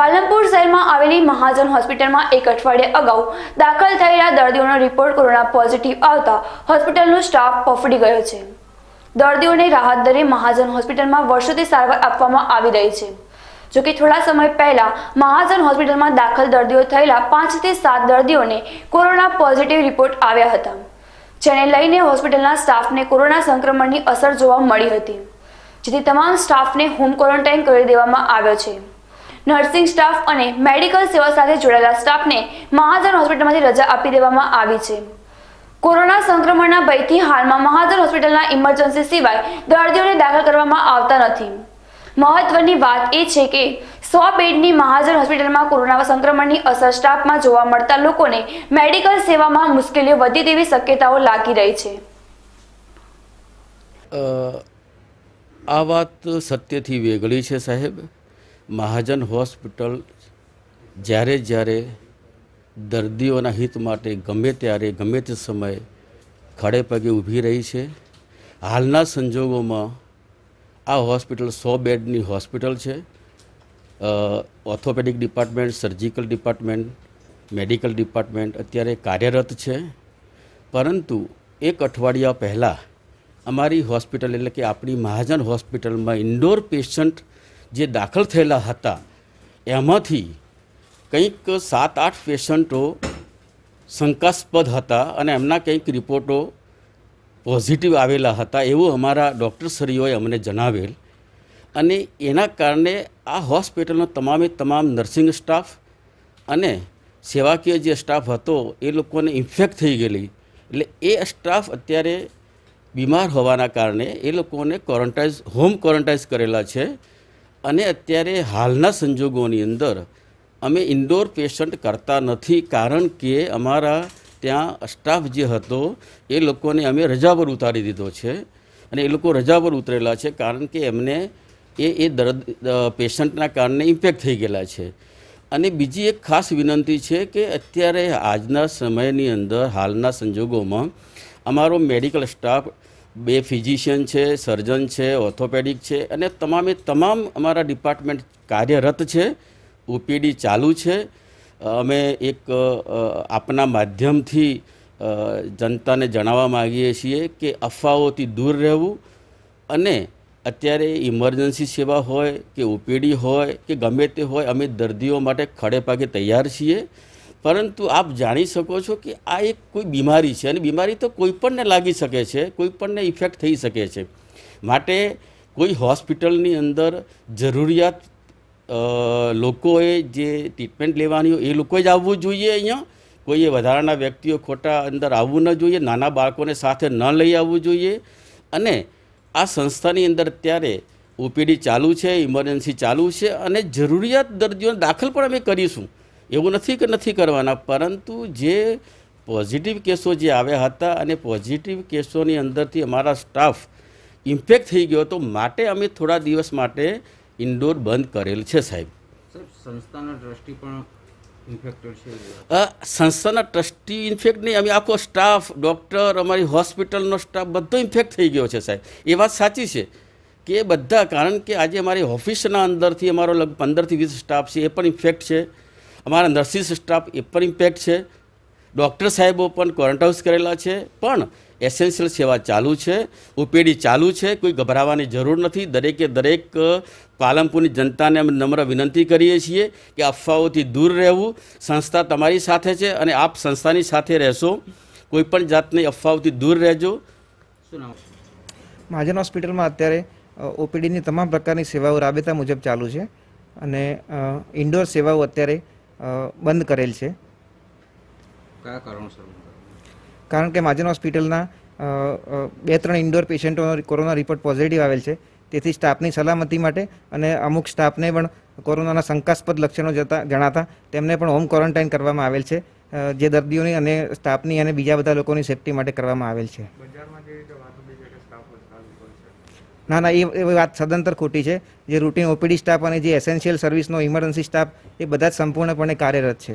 પાલનપુર શહેરમાં આવેલી મહાજન હોસ્પિટલમાં એક અઠવાડિયે અગાઉ દાખલ થયેલા દર્દીઓનો રિપોર્ટ કોરોના પોઝિટિવ આવતા હોસ્પિટલનો સ્ટાફ પફડી ગયો છે દર્દીઓને રાહત દરે મહાજન હોસ્પિટલમાં વર્ષોથી સારવાર આપવામાં આવી રહી છે જોકે થોડા સમય પહેલા મહાજન હોસ્પિટલમાં દાખલ દર્દીઓ થયેલા પાંચથી સાત દર્દીઓને કોરોના પોઝિટિવ રિપોર્ટ આવ્યા હતા જેને લઈને હોસ્પિટલના સ્ટાફને કોરોના સંક્રમણની અસર જોવા મળી હતી જેથી તમામ સ્ટાફને હોમ ક્વોરન્ટાઇન કરી દેવામાં આવ્યો છે નર્સિંગ સ્ટાફ અને મેડિકલ સેવા સાથે જોડાયેલા સ્ટાફને મહાજન હોસ્પિટલમાંથી રજા આપી દેવામાં આવી છે કોરોના સંક્રમણના ભયથી હાલમાં મહાજન હોસ્પિટલના ઇમરજન્સી સિવાય દર્દીઓને દાખલ કરવામાં આવતા નથી મહત્વની વાત એ છે કે સો બેડની મહાજન હોસ્પિટલમાં કોરોના સંક્રમણની અસર સ્ટાફમાં જોવા મળતા લોકોને મેડિકલ સેવામાં મુશ્કેલીઓ વધી તેવી શક્યતાઓ લાગી રહી છે આ વાત સત્યથી વેગળી છે સાહેબ મહાજન હોસ્પિટલ જ્યારે જ્યારે દર્દીઓના હિત માટે ગમે ત્યારે ગમે તે સમયે ખડે પગે ઊભી રહી છે હાલના સંજોગોમાં આ હોસ્પિટલ સો બેડની હોસ્પિટલ છે orthopaedic department surgical department medical department અત્યારે કાર્યરત છે પરંતુ એક અઠવાડિયા પહેલાં અમારી હોસ્પિટલ એટલે કે આપણી મહાજન હોસ્પિટલમાં ઇન્ડોર પેશન્ટ જે દાખલ થયેલા હતા એમાંથી કંઈક સાત આઠ પેશન્ટો શંકાસ્પદ હતા અને એમના કંઈક રિપોર્ટો પોઝિટિવ આવેલા હતા એવું અમારા ડૉક્ટર સરીઓએ અમને જણાવેલ અને એના કારણે આ હોસ્પિટલનો તમામે તમામ નર્સિંગ સ્ટાફ અને સેવાકીય જે સ્ટાફ હતો એ લોકોને ઇન્ફેક્ટ થઈ ગયેલી એટલે એ સ્ટાફ અત્યારે બીમાર હોવાના કારણે એ લોકોને ક્વોરન્ટાઇઝ હોમ ક્વોરન્ટાઇઝ કરેલા છે અને અત્યારે હાલના સંજોગોની અંદર અમે ઇન્ડોર પેશન્ટ કરતા નથી કારણ કે અમારા ત્યાં સ્ટાફ જે હતો એ લોકોને અમે રજા પર ઉતારી દીધો છે અને એ લોકો રજા પર ઉતરેલા છે કારણ કે એમને એ એ દર્દ પેશન્ટના કારણે ઇમ્પેક્ટ થઈ ગયેલા છે અને બીજી એક ખાસ વિનંતી છે કે અત્યારે આજના સમયની અંદર હાલના સંજોગોમાં અમારો મેડિકલ સ્ટાફ બે ફિઝિશિયન છે સર્જન છે ઓર્થોપેડિક છે અને તમામે તમામ અમારા ડિપાર્ટમેન્ટ કાર્યરત છે ઓપીડી ચાલુ છે અમે એક આપના માધ્યમથી જનતાને જણાવવા માગીએ છીએ કે અફવાઓથી દૂર રહેવું અને અત્યારે ઇમરજન્સી સેવા હોય કે ઓપીડી હોય કે ગમે તે હોય અમે દર્દીઓ માટે ખડે પાગે તૈયાર છીએ પરંતુ આપ જાણી શકો છો કે આ એક કોઈ બીમારી છે અને બીમારી તો કોઈપણને લાગી શકે છે કોઈપણને ઇફેક્ટ થઈ શકે છે માટે કોઈ હોસ્પિટલની અંદર જરૂરિયાત લોકોએ જે ટ્રીટમેન્ટ લેવાની હોય એ લોકોએ જ આવવું જોઈએ અહીંયા કોઈએ વધારાના વ્યક્તિઓ ખોટા અંદર આવવું ન જોઈએ નાના બાળકોને સાથે ન લઈ આવવું જોઈએ અને આ સંસ્થાની અંદર અત્યારે ઓપીડી ચાલુ છે ઇમરજન્સી ચાલુ છે અને જરૂરિયાત દર્દીઓને દાખલ પણ અમે કરીશું એવું નથી કે નથી કરવાના પરંતુ જે પોઝિટિવ કેસો જે આવ્યા હતા અને પોઝિટિવ કેસોની અંદરથી અમારા સ્ટાફ ઇમ્પેક્ટ થઈ ગયો તો માટે અમે થોડા દિવસ માટે ઇન્ડોર બંધ કરેલ છે સાહેબ સંસ્થાના ટ્રસ્ટી પણ સંસ્થાના ટ્રસ્ટી ઇન્ફેક્ટ નહીં અમે આખો સ્ટાફ ડૉક્ટર અમારી હોસ્પિટલનો સ્ટાફ બધો ઇન્ફેક્ટ થઈ ગયો છે સાહેબ એ વાત સાચી છે કે બધા કારણ કે આજે અમારી ઓફિસના અંદરથી અમારો લગ પંદરથી વીસ સ્ટાફ છે એ પણ ઇન્ફેક્ટ છે અમારા નર્સિંગ સ્ટાફ એ પણ ઇમ્પેક્ટ છે ડૉક્ટર સાહેબો પણ ક્વોરન્ટ કરેલા છે પણ એસેન્શિયલ સેવા ચાલુ છે ઓપીડી ચાલુ છે કોઈ ગભરાવાની જરૂર નથી દરેકે દરેક પાલનપુરની જનતાને અમે નમ્ર વિનંતી કરીએ છીએ કે અફવાઓથી દૂર રહેવું સંસ્થા તમારી સાથે છે અને આપ સંસ્થાની સાથે રહેશો કોઈપણ જાતની અફવાઓથી દૂર રહેજો મહાજન હોસ્પિટલમાં અત્યારે ઓપીડીની તમામ પ્રકારની સેવાઓ રાબેતા મુજબ ચાલુ છે અને ઇન્ડોર સેવાઓ અત્યારે બંધ કરેલ છે કારણ કે માજન હોસ્પિટલના બે ત્રણ ઇન્ડોર પેશન્ટોનો કોરોના રિપોર્ટ પોઝિટિવ આવેલ છે તેથી સ્ટાફની સલામતી માટે અને અમુક સ્ટાફને પણ કોરોનાના શંકાસ્પદ લક્ષણો જતા જણાતા તેમને પણ હોમ ક્વોરન્ટાઇન કરવામાં આવેલ છે જે દર્દીઓની અને સ્ટાફની અને બીજા બધા લોકોની સેફટી માટે કરવામાં આવેલ છે ના ના એ વાત સદંતર ખોટી છે જે રૂટીન ઓપીડી સ્ટાફ અને જે એસેન્શિયલ સર્વિસનો ઇમરજન્સી સ્ટાફ એ બધા જ સંપૂર્ણપણે કાર્યરત છે